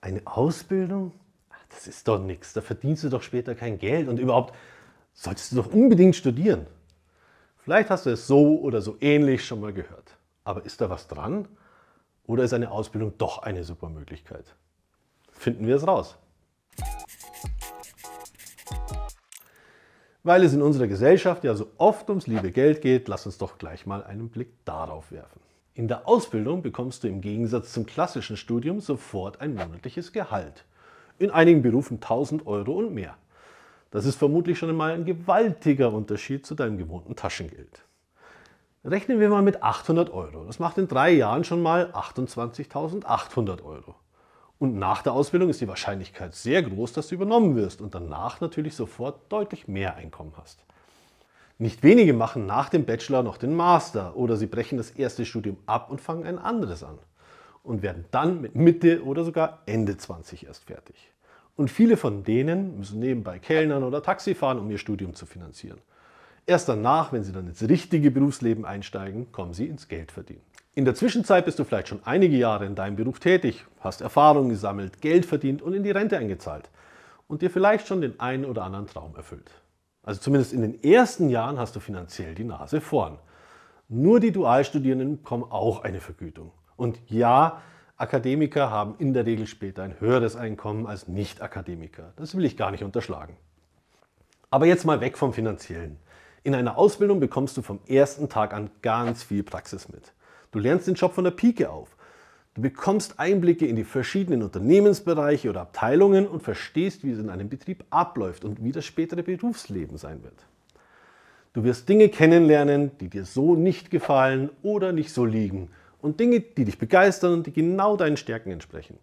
Eine Ausbildung? Das ist doch nichts. Da verdienst du doch später kein Geld. Und überhaupt solltest du doch unbedingt studieren. Vielleicht hast du es so oder so ähnlich schon mal gehört. Aber ist da was dran? Oder ist eine Ausbildung doch eine super Möglichkeit? Finden wir es raus. Weil es in unserer Gesellschaft ja so oft ums liebe Geld geht, lass uns doch gleich mal einen Blick darauf werfen. In der Ausbildung bekommst du im Gegensatz zum klassischen Studium sofort ein monatliches Gehalt. In einigen Berufen 1000 Euro und mehr. Das ist vermutlich schon einmal ein gewaltiger Unterschied zu deinem gewohnten Taschengeld. Rechnen wir mal mit 800 Euro. Das macht in drei Jahren schon mal 28.800 Euro. Und nach der Ausbildung ist die Wahrscheinlichkeit sehr groß, dass du übernommen wirst und danach natürlich sofort deutlich mehr Einkommen hast. Nicht wenige machen nach dem Bachelor noch den Master oder sie brechen das erste Studium ab und fangen ein anderes an und werden dann mit Mitte oder sogar Ende 20 erst fertig. Und viele von denen müssen nebenbei Kellnern oder Taxi fahren, um ihr Studium zu finanzieren. Erst danach, wenn sie dann ins richtige Berufsleben einsteigen, kommen sie ins Geldverdienen. In der Zwischenzeit bist du vielleicht schon einige Jahre in deinem Beruf tätig, hast Erfahrung gesammelt, Geld verdient und in die Rente eingezahlt und dir vielleicht schon den einen oder anderen Traum erfüllt. Also zumindest in den ersten Jahren hast du finanziell die Nase vorn. Nur die Dualstudierenden bekommen auch eine Vergütung. Und ja, Akademiker haben in der Regel später ein höheres Einkommen als Nicht-Akademiker. Das will ich gar nicht unterschlagen. Aber jetzt mal weg vom Finanziellen. In einer Ausbildung bekommst du vom ersten Tag an ganz viel Praxis mit. Du lernst den Job von der Pike auf. Du bekommst Einblicke in die verschiedenen Unternehmensbereiche oder Abteilungen und verstehst, wie es in einem Betrieb abläuft und wie das spätere Berufsleben sein wird. Du wirst Dinge kennenlernen, die dir so nicht gefallen oder nicht so liegen und Dinge, die dich begeistern und die genau deinen Stärken entsprechen.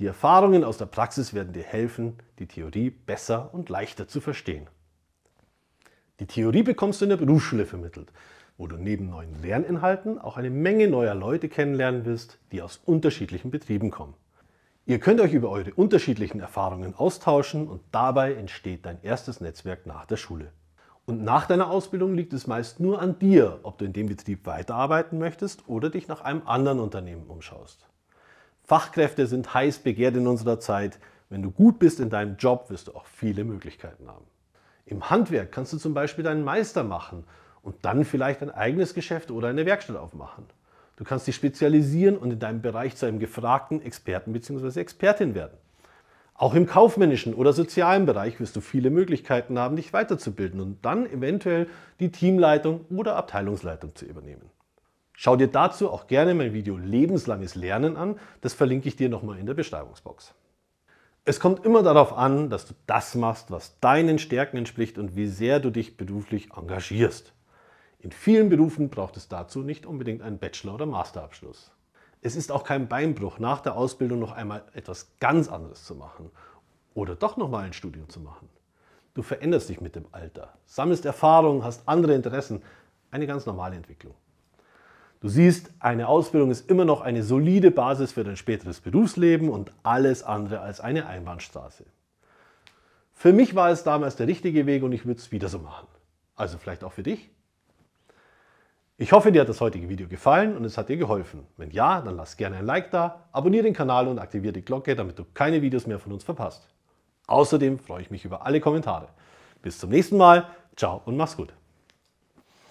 Die Erfahrungen aus der Praxis werden dir helfen, die Theorie besser und leichter zu verstehen. Die Theorie bekommst du in der Berufsschule vermittelt wo du neben neuen Lerninhalten auch eine Menge neuer Leute kennenlernen wirst, die aus unterschiedlichen Betrieben kommen. Ihr könnt euch über eure unterschiedlichen Erfahrungen austauschen und dabei entsteht dein erstes Netzwerk nach der Schule. Und nach deiner Ausbildung liegt es meist nur an dir, ob du in dem Betrieb weiterarbeiten möchtest oder dich nach einem anderen Unternehmen umschaust. Fachkräfte sind heiß begehrt in unserer Zeit. Wenn du gut bist in deinem Job, wirst du auch viele Möglichkeiten haben. Im Handwerk kannst du zum Beispiel deinen Meister machen und dann vielleicht ein eigenes Geschäft oder eine Werkstatt aufmachen. Du kannst dich spezialisieren und in deinem Bereich zu einem gefragten Experten bzw. Expertin werden. Auch im kaufmännischen oder sozialen Bereich wirst du viele Möglichkeiten haben, dich weiterzubilden und dann eventuell die Teamleitung oder Abteilungsleitung zu übernehmen. Schau dir dazu auch gerne mein Video Lebenslanges Lernen an, das verlinke ich dir nochmal in der Beschreibungsbox. Es kommt immer darauf an, dass du das machst, was deinen Stärken entspricht und wie sehr du dich beruflich engagierst. In vielen Berufen braucht es dazu nicht unbedingt einen Bachelor- oder Masterabschluss. Es ist auch kein Beinbruch, nach der Ausbildung noch einmal etwas ganz anderes zu machen oder doch nochmal ein Studium zu machen. Du veränderst dich mit dem Alter, sammelst Erfahrungen, hast andere Interessen. Eine ganz normale Entwicklung. Du siehst, eine Ausbildung ist immer noch eine solide Basis für dein späteres Berufsleben und alles andere als eine Einbahnstraße. Für mich war es damals der richtige Weg und ich würde es wieder so machen. Also vielleicht auch für dich? Ich hoffe, dir hat das heutige Video gefallen und es hat dir geholfen. Wenn ja, dann lass gerne ein Like da, abonniere den Kanal und aktiviere die Glocke, damit du keine Videos mehr von uns verpasst. Außerdem freue ich mich über alle Kommentare. Bis zum nächsten Mal, ciao und mach's gut.